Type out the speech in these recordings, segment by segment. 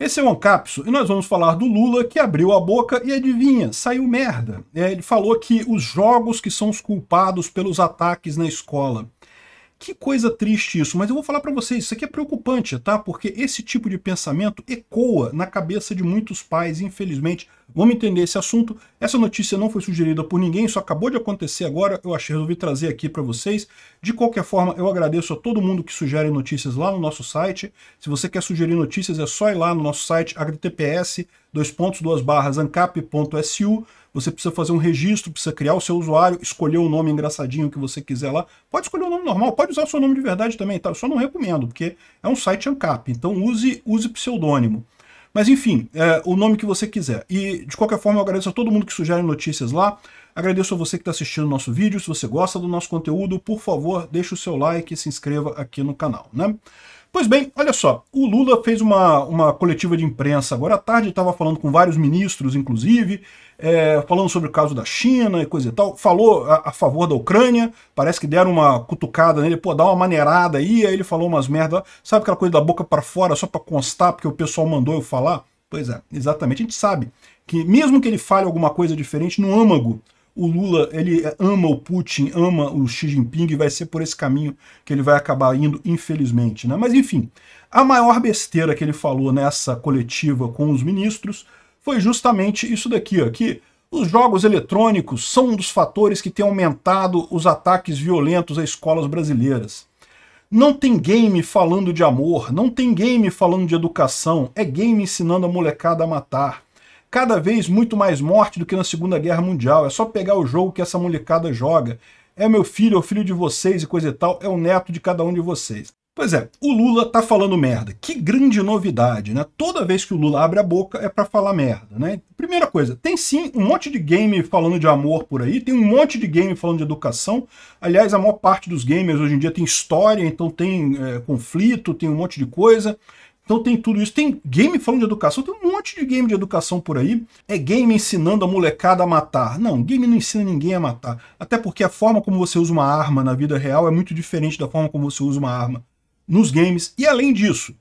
Esse é o Ancapso e nós vamos falar do Lula que abriu a boca e adivinha, saiu merda. É, ele falou que os jogos que são os culpados pelos ataques na escola. Que coisa triste isso, mas eu vou falar para vocês, isso aqui é preocupante, tá? Porque esse tipo de pensamento ecoa na cabeça de muitos pais, infelizmente. Vamos entender esse assunto. Essa notícia não foi sugerida por ninguém, isso acabou de acontecer agora, eu achei, resolvi trazer aqui para vocês. De qualquer forma, eu agradeço a todo mundo que sugere notícias lá no nosso site. Se você quer sugerir notícias, é só ir lá no nosso site https://ancap.su você precisa fazer um registro, precisa criar o seu usuário, escolher o nome engraçadinho que você quiser lá. Pode escolher o um nome normal, pode usar o seu nome de verdade também, tá? Eu só não recomendo, porque é um site ANCAP, então use, use pseudônimo. Mas enfim, é, o nome que você quiser. E de qualquer forma eu agradeço a todo mundo que sugere notícias lá. Agradeço a você que está assistindo o nosso vídeo. Se você gosta do nosso conteúdo, por favor, deixe o seu like e se inscreva aqui no canal. Né? Pois bem, olha só, o Lula fez uma, uma coletiva de imprensa agora à tarde, estava falando com vários ministros, inclusive, é, falando sobre o caso da China e coisa e tal, falou a, a, favor da Ucrânia, parece que deram uma cutucada nele, pô, dá uma maneirada aí, aí ele falou umas merda, sabe aquela coisa da boca para fora só para constar, porque o pessoal mandou eu falar? Pois é, exatamente, a gente sabe que mesmo que ele fale alguma coisa diferente no âmago, o Lula ele ama o Putin, ama o Xi Jinping e vai ser por esse caminho que ele vai acabar indo, infelizmente. Né? Mas enfim, a maior besteira que ele falou nessa coletiva com os ministros foi justamente isso daqui, ó, que os jogos eletrônicos são um dos fatores que tem aumentado os ataques violentos a escolas brasileiras. Não tem game falando de amor, não tem game falando de educação, é game ensinando a molecada a matar cada vez muito mais morte do que na Segunda Guerra Mundial. É só pegar o jogo que essa molecada joga. É meu filho, é o filho de vocês e coisa e tal, é o neto de cada um de vocês. Pois é, o Lula tá falando merda. Que grande novidade, né? Toda vez que o Lula abre a boca é para falar merda, né? Primeira coisa, tem sim um monte de game falando de amor por aí, tem um monte de game falando de educação. Aliás, a maior parte dos gamers hoje em dia tem história, então tem é, conflito, tem um monte de coisa. Então tem tudo isso. Tem game falando de educação, tem um monte de game de educação por aí. É game ensinando a molecada a matar. Não, game não ensina ninguém a matar. Até porque a forma como você usa uma arma na vida real é muito diferente da forma como você usa uma arma nos games. E além disso,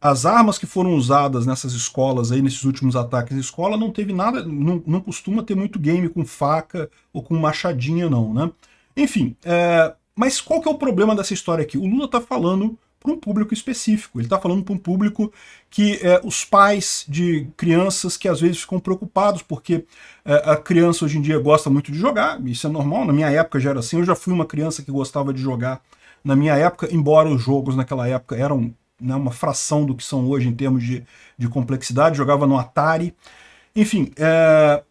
as armas que foram usadas nessas escolas aí, nesses últimos ataques em escola, não teve nada, não, não costuma ter muito game com faca ou com machadinha não, né? Enfim, é... mas qual que é o problema dessa história aqui? O Lula tá falando para um público específico. Ele está falando para um público que é, os pais de crianças que às vezes ficam preocupados porque é, a criança hoje em dia gosta muito de jogar, isso é normal, na minha época já era assim, eu já fui uma criança que gostava de jogar na minha época, embora os jogos naquela época eram né, uma fração do que são hoje em termos de, de complexidade, jogava no Atari, enfim... É,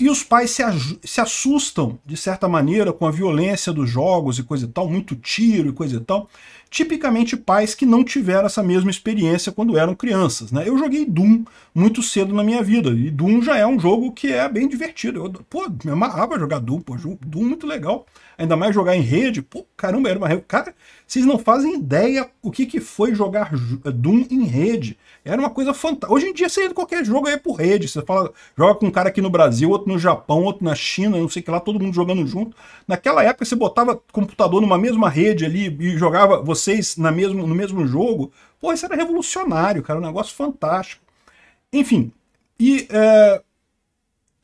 e os pais se, se assustam, de certa maneira, com a violência dos jogos e coisa e tal, muito tiro e coisa e tal tipicamente pais que não tiveram essa mesma experiência quando eram crianças. Né? Eu joguei Doom muito cedo na minha vida, e Doom já é um jogo que é bem divertido. Eu, pô, me amarrava jogar Doom, pô, Doom muito legal. Ainda mais jogar em rede, pô, caramba, era uma... Cara, vocês não fazem ideia o que, que foi jogar eh, Doom em rede. Era uma coisa fantástica. Hoje em dia você entra qualquer jogo aí é por rede. Você fala, joga com um cara aqui no Brasil, outro no Japão, outro na China, não sei o que lá, todo mundo jogando junto. Naquela época você botava computador numa mesma rede ali e jogava... Você vocês na mesmo, no mesmo jogo, pô, isso era revolucionário, cara, um negócio fantástico. Enfim, e é,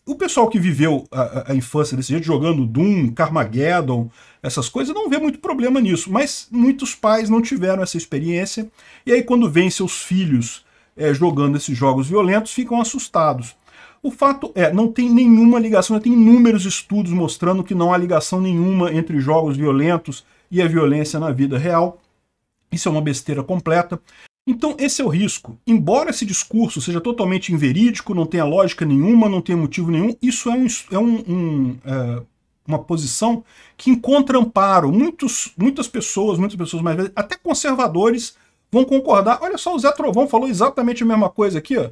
o pessoal que viveu a, a, infância desse jeito, jogando Doom, Carmageddon, essas coisas, não vê muito problema nisso, mas muitos pais não tiveram essa experiência, e aí quando vêm seus filhos é, jogando esses jogos violentos, ficam assustados. O fato é, não tem nenhuma ligação, tem inúmeros estudos mostrando que não há ligação nenhuma entre jogos violentos e a violência na vida real. Isso é uma besteira completa. Então, esse é o risco. Embora esse discurso seja totalmente inverídico, não tenha lógica nenhuma, não tenha motivo nenhum, isso é, um, é, um, um, é uma posição que encontra amparo. Muitos, muitas pessoas, muitas pessoas mais velhas, até conservadores, vão concordar. Olha só, o Zé Trovão falou exatamente a mesma coisa aqui, ó,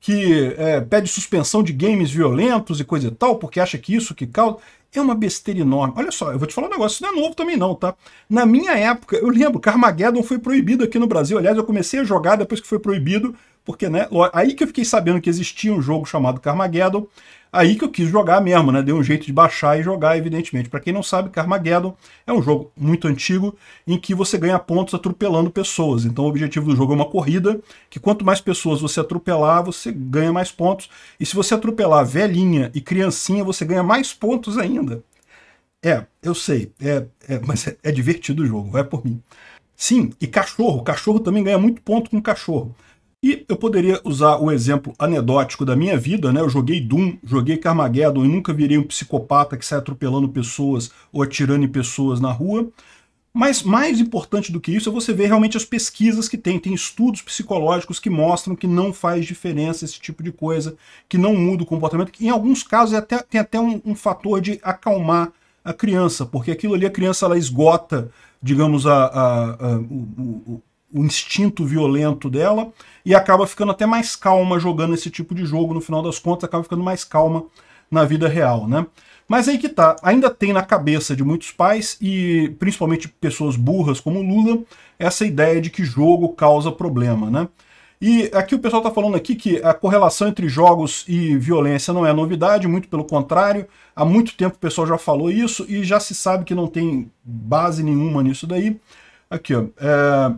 que é, pede suspensão de games violentos e coisa e tal, porque acha que isso que causa. É uma besteira enorme. Olha só, eu vou te falar um negócio, isso não é novo também não, tá? Na minha época, eu lembro, Carmageddon foi proibido aqui no Brasil. Aliás, eu comecei a jogar depois que foi proibido, porque, né, aí que eu fiquei sabendo que existia um jogo chamado Carmageddon, aí que eu quis jogar mesmo, né, dei um jeito de baixar e jogar, evidentemente. Para quem não sabe, Carmageddon é um jogo muito antigo em que você ganha pontos atropelando pessoas. Então o objetivo do jogo é uma corrida, que quanto mais pessoas você atropelar, você ganha mais pontos. E se você atropelar velhinha e criancinha, você ganha mais pontos ainda. É, eu sei, é, é mas é, é divertido o jogo, vai por mim. Sim, e cachorro. Cachorro também ganha muito ponto com cachorro. E eu poderia usar o exemplo anedótico da minha vida, né? Eu joguei Doom, joguei Carmageddon e nunca virei um psicopata que sai atropelando pessoas ou atirando em pessoas na rua. Mas mais importante do que isso é você ver realmente as pesquisas que tem. Tem estudos psicológicos que mostram que não faz diferença esse tipo de coisa, que não muda o comportamento, que em alguns casos é até, tem até um, um fator de acalmar a criança, porque aquilo ali a criança ela esgota, digamos, a, a, a o, o o instinto violento dela e acaba ficando até mais calma jogando esse tipo de jogo, no final das contas acaba ficando mais calma na vida real, né? Mas aí que tá, ainda tem na cabeça de muitos pais e principalmente pessoas burras como Lula, essa ideia de que jogo causa problema, né? E aqui o pessoal tá falando aqui que a correlação entre jogos e violência não é novidade, muito pelo contrário, há muito tempo o pessoal já falou isso e já se sabe que não tem base nenhuma nisso daí. Aqui, ó, é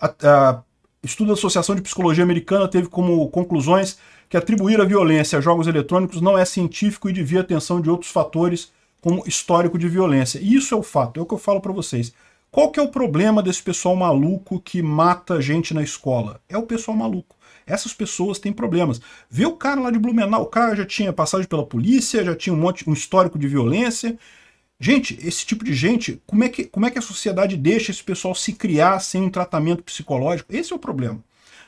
a, a, estudo da Associação de Psicologia Americana teve como conclusões que atribuir a violência a jogos eletrônicos não é científico e devia atenção de outros fatores, como histórico de violência. E isso é o fato, é o que eu falo para vocês. Qual que é o problema desse pessoal maluco que mata gente na escola? É o pessoal maluco. Essas pessoas têm problemas. Vê o cara lá de Blumenau, o cara já tinha passagem pela polícia, já tinha um monte, um histórico de violência, Gente, esse tipo de gente, como é, que, como é que a sociedade deixa esse pessoal se criar sem um tratamento psicológico? Esse é o problema.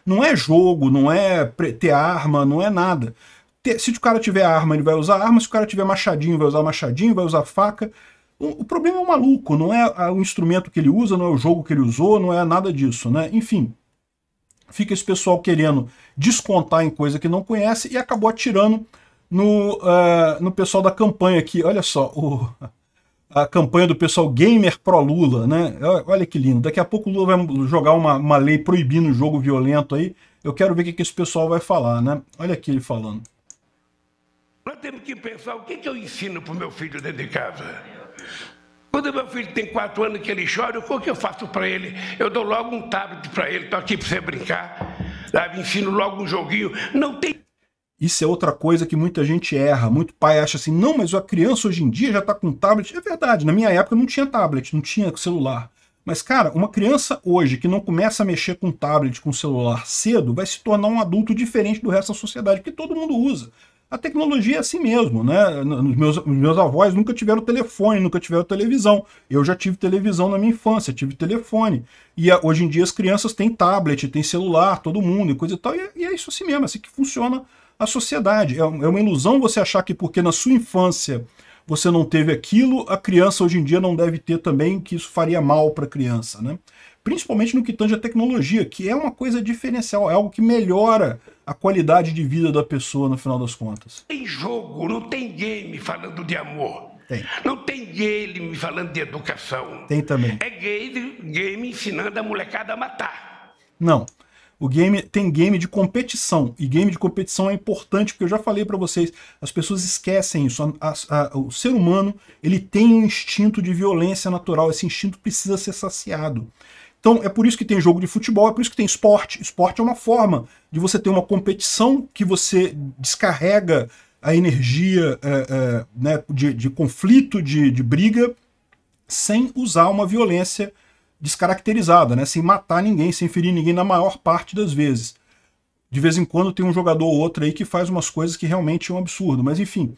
Não é jogo, não é ter arma, não é nada. Se o cara tiver arma, ele vai usar arma. Se o cara tiver machadinho, vai usar machadinho, vai usar faca. O, problema é o maluco, não é o instrumento que ele usa, não é o jogo que ele usou, não é nada disso, né? Enfim, fica esse pessoal querendo descontar em coisa que não conhece e acabou atirando no, uh, no pessoal da campanha aqui. Olha só, o... a campanha do pessoal gamer pro Lula, né? Olha que lindo. Daqui a pouco o Lula vai jogar uma, uma lei proibindo o jogo violento aí. Eu quero ver o que, que esse pessoal vai falar, né? Olha aqui ele falando. Nós temos que pensar o que, que eu ensino pro meu filho dentro de casa. Quando meu filho tem quatro anos que ele chora, o que eu faço para ele? Eu dou logo um tablet para ele, tô aqui para você brincar. Lá, Ensino logo um joguinho. Não tem isso é outra coisa que muita gente erra. Muito pai acha assim, não, mas a criança hoje em dia já está com tablet. É verdade, na minha época não tinha tablet, não tinha celular. Mas, cara, uma criança hoje que não começa a mexer com tablet, com celular cedo, vai se tornar um adulto diferente do resto da sociedade, porque todo mundo usa. A tecnologia é assim mesmo, né? Os meus, os meus avós nunca tiveram telefone, nunca tiveram televisão. Eu já tive televisão na minha infância, tive telefone. E a, ah, hoje em dia as crianças têm tablet, têm celular, todo mundo e coisa e tal. E, é, e é isso assim mesmo, é assim que funciona a sociedade. É, é uma ilusão você achar que porque na sua infância você não teve aquilo, a criança hoje em dia não deve ter também, que isso faria mal para a criança, né? Principalmente no que tange a tecnologia, que é uma coisa diferencial, é algo que melhora a qualidade de vida da pessoa no final das contas. Tem jogo, não tem game falando de amor. Tem. Não tem game falando de educação. Tem também. É game, game ensinando a molecada a matar. Não. O game tem game de competição, e game de competição é importante porque eu já falei para vocês, as pessoas esquecem isso. A, a, o ser humano, ele tem um instinto de violência natural, esse instinto precisa ser saciado. Então é por isso que tem jogo de futebol, é por isso que tem esporte. Esporte é uma forma de você ter uma competição que você descarrega a energia é, é, né, de, de, conflito, de, de briga, sem usar uma violência descaracterizada, né? sem matar ninguém, sem ferir ninguém na maior parte das vezes. De vez em quando tem um jogador ou outro aí que faz umas coisas que realmente é um absurdo, mas enfim.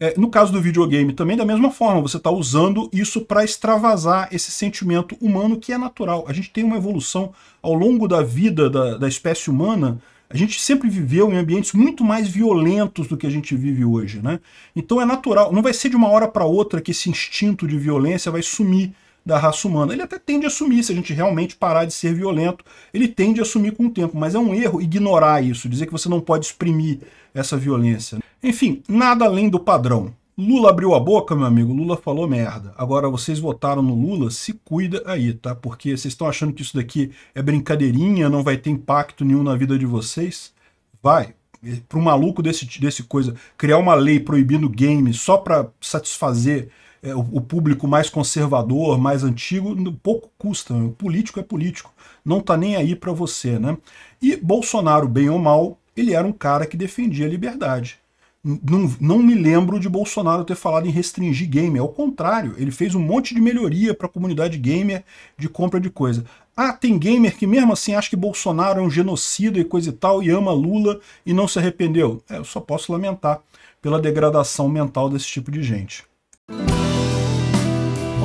É, no caso do videogame também, da mesma forma, você está usando isso para extravasar esse sentimento humano que é natural. A gente tem uma evolução ao longo da vida da, da espécie humana, a gente sempre viveu em ambientes muito mais violentos do que a gente vive hoje. Né? Então é natural, não vai ser de uma hora para outra que esse instinto de violência vai sumir da raça humana. Ele até tende a assumir, se a gente realmente parar de ser violento, ele tende a assumir com o tempo, mas é um erro ignorar isso, dizer que você não pode exprimir essa violência. Enfim, nada além do padrão. Lula abriu a boca, meu amigo, Lula falou merda. Agora, vocês votaram no Lula, se cuida aí, tá? Porque vocês estão achando que isso daqui é brincadeirinha, não vai ter impacto nenhum na vida de vocês? Vai, para um maluco desse, desse coisa, criar uma lei proibindo game só para satisfazer é, o, o, público mais conservador, mais antigo, pouco custa. Né? O político é político, não está nem aí para você. Né? E Bolsonaro, bem ou mal, ele era um cara que defendia a liberdade. Não, não, me lembro de Bolsonaro ter falado em restringir gamer. Ao contrário, ele fez um monte de melhoria para a comunidade gamer de compra de coisa. Ah, tem gamer que mesmo assim acha que Bolsonaro é um genocida e coisa e tal, e ama Lula e não se arrependeu. É, eu só posso lamentar pela degradação mental desse tipo de gente.